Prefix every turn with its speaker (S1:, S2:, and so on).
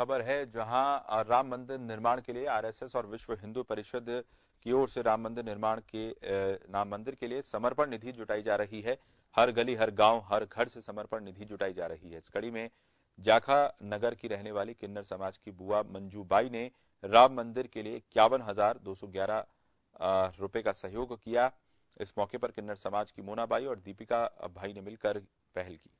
S1: खबर है जहां राम मंदिर निर्माण के लिए आरएसएस और विश्व हिंदू परिषद की ओर से राम मंदिर निर्माण के राम मंदिर के लिए समर्पण निधि जुटाई जा रही है हर गली हर गांव हर घर से समर्पण निधि जुटाई जा रही है इस कड़ी में जाखा नगर की रहने वाली किन्नर समाज की बुआ मंजूबाई ने राम मंदिर के लिए इक्यावन हजार दो सौ ग्यारह रुपए का सहयोग किया इस मौके पर किन्नर समाज की मोना बाई और दीपिका भाई ने मिलकर पहल की